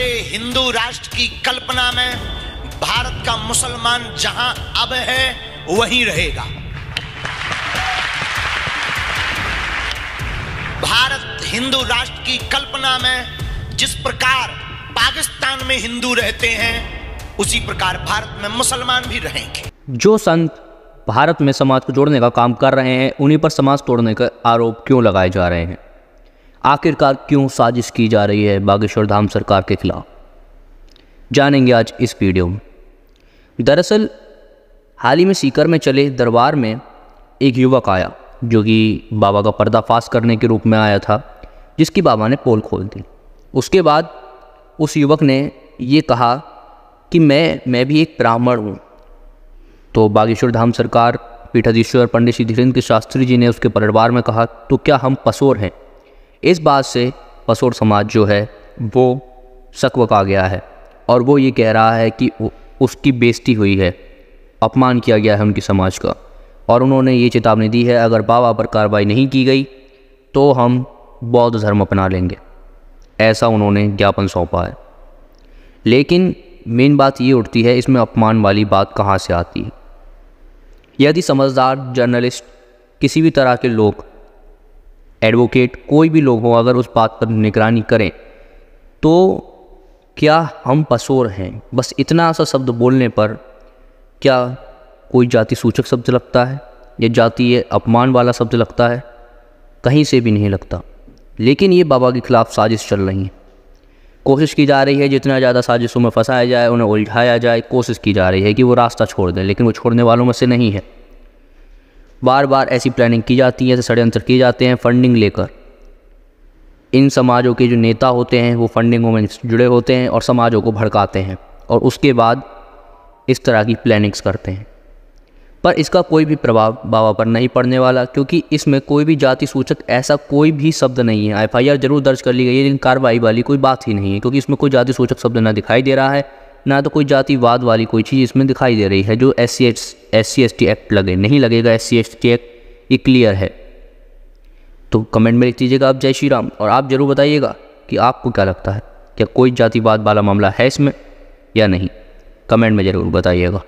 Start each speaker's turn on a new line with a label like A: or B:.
A: हमारे हिंदू राष्ट्र की कल्पना में भारत का मुसलमान जहां अब है वहीं रहेगा भारत हिंदू राष्ट्र की कल्पना में जिस प्रकार पाकिस्तान में हिंदू रहते हैं उसी प्रकार भारत में मुसलमान भी रहेंगे
B: जो संत भारत में समाज को जोड़ने का काम कर रहे हैं उन्हीं पर समाज तोड़ने का आरोप क्यों लगाए जा रहे हैं आखिरकार क्यों साजिश की जा रही है बागेश्वर धाम सरकार के खिलाफ जानेंगे आज इस वीडियो में दरअसल हाल ही में सीकर में चले दरबार में एक युवक आया जो कि बाबा का पर्दाफाश करने के रूप में आया था जिसकी बाबा ने पोल खोल दी उसके बाद उस युवक ने ये कहा कि मैं मैं भी एक ब्राह्मण हूँ तो बागेश्वर धाम सरकार पीठाधीश्वर पंडित श्री धीरेन्द्र शास्त्री जी ने उसके परिवार में कहा तो क्या हम पसोर हैं इस बात से पसोर समाज जो है वो शकवक आ गया है और वो ये कह रहा है कि उसकी बेइज्जती हुई है अपमान किया गया है उनके समाज का और उन्होंने ये चेतावनी दी है अगर बाबा पर कार्रवाई नहीं की गई तो हम बौद्ध धर्म अपना लेंगे ऐसा उन्होंने ज्ञापन सौंपा है लेकिन मेन बात ये उठती है इसमें अपमान वाली बात कहाँ से आती है यदि समझदार जर्नलिस्ट किसी भी तरह के लोग एडवोकेट कोई भी लोग हो अगर उस बात पर निगरानी करें तो क्या हम पसोर हैं बस इतना सा शब्द बोलने पर क्या कोई जाति सूचक शब्द लगता है या जातीय अपमान वाला शब्द लगता है कहीं से भी नहीं लगता लेकिन ये बाबा के ख़िलाफ़ साजिश चल रही है कोशिश की जा रही है जितना ज़्यादा साजिशों में फंसाया जाए उन्हें उलझाया जाए कोशिश की जा रही है कि वो रास्ता छोड़ दें लेकिन वो छोड़ने वालों में से नहीं है बार बार ऐसी प्लानिंग की जाती है ऐसे षड्यंत्र किए जाते हैं फंडिंग लेकर इन समाजों के जो नेता होते हैं वो फंडिंगों में जुड़े होते हैं और समाजों को भड़काते हैं और उसके बाद इस तरह की प्लानिंग्स करते हैं पर इसका कोई भी प्रभाव बाबा पर नहीं पड़ने वाला क्योंकि इसमें कोई भी जाति सूचक ऐसा कोई भी शब्द नहीं है एफ जरूर दर्ज कर ली गई है लेकिन कार्रवाई वाली कोई बात ही नहीं है क्योंकि इसमें कोई जाति सूचक शब्द ना दिखाई दे रहा है ना तो कोई जातिवाद वाली कोई चीज़ इसमें दिखाई दे रही है जो S C S C S T act लगे नहीं लगेगा S C S T act ये क्लियर है तो कमेंट में लिख दीजिएगा आप जय श्री राम और आप ज़रूर बताइएगा कि आपको क्या लगता है क्या कोई जातिवाद वाला मामला है इसमें या नहीं कमेंट में ज़रूर बताइएगा